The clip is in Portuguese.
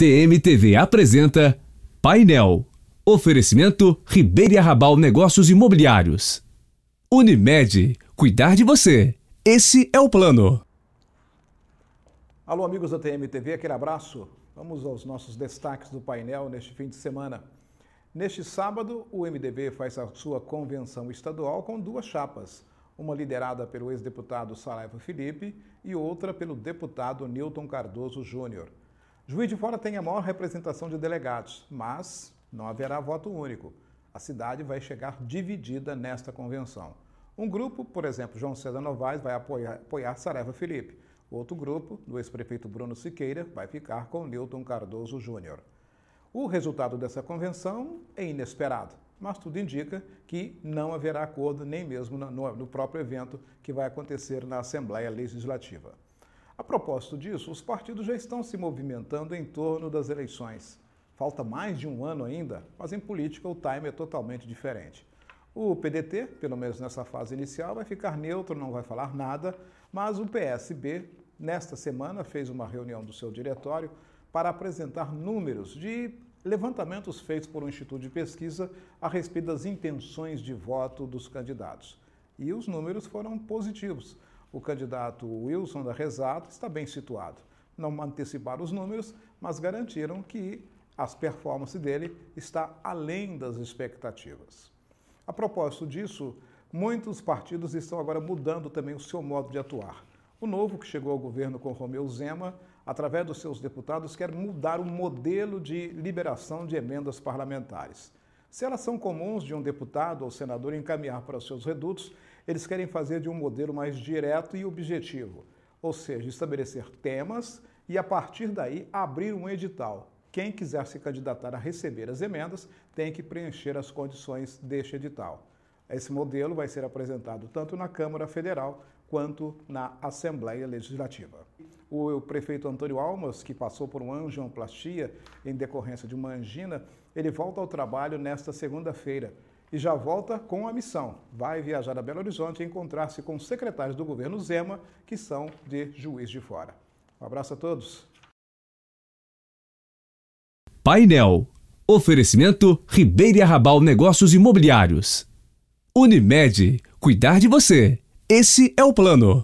TMTV apresenta Painel. Oferecimento Ribeira Rabal Negócios Imobiliários. Unimed, cuidar de você. Esse é o plano. Alô, amigos da TMTV, aquele abraço. Vamos aos nossos destaques do painel neste fim de semana. Neste sábado, o MDB faz a sua convenção estadual com duas chapas, uma liderada pelo ex-deputado Saraiva Felipe e outra pelo deputado Newton Cardoso Júnior. Juiz de Fora tem a maior representação de delegados, mas não haverá voto único. A cidade vai chegar dividida nesta convenção. Um grupo, por exemplo, João César Novaes, vai apoiar, apoiar Felipe. Outro grupo, do ex-prefeito Bruno Siqueira, vai ficar com Newton Cardoso Júnior. O resultado dessa convenção é inesperado, mas tudo indica que não haverá acordo nem mesmo no próprio evento que vai acontecer na Assembleia Legislativa. A propósito disso, os partidos já estão se movimentando em torno das eleições. Falta mais de um ano ainda, mas em política o time é totalmente diferente. O PDT, pelo menos nessa fase inicial, vai ficar neutro, não vai falar nada, mas o PSB, nesta semana, fez uma reunião do seu diretório para apresentar números de levantamentos feitos por um instituto de pesquisa a respeito das intenções de voto dos candidatos. E os números foram positivos. O candidato Wilson da Rezato está bem situado. Não anteciparam os números, mas garantiram que as performances dele está além das expectativas. A propósito disso, muitos partidos estão agora mudando também o seu modo de atuar. O novo que chegou ao governo com Romeu Zema, através dos seus deputados, quer mudar o modelo de liberação de emendas parlamentares. Se elas são comuns de um deputado ou senador encaminhar para os seus redutos, eles querem fazer de um modelo mais direto e objetivo, ou seja, estabelecer temas e, a partir daí, abrir um edital. Quem quiser se candidatar a receber as emendas tem que preencher as condições deste edital. Esse modelo vai ser apresentado tanto na Câmara Federal quanto na Assembleia Legislativa o prefeito Antônio Almas, que passou por uma angioplastia em decorrência de uma angina, ele volta ao trabalho nesta segunda-feira e já volta com a missão. Vai viajar a Belo Horizonte e encontrar-se com secretários do governo Zema, que são de Juiz de Fora. Um abraço a todos. Painel. Oferecimento Ribeira Rabal Negócios Imobiliários. Unimed. Cuidar de você. Esse é o plano.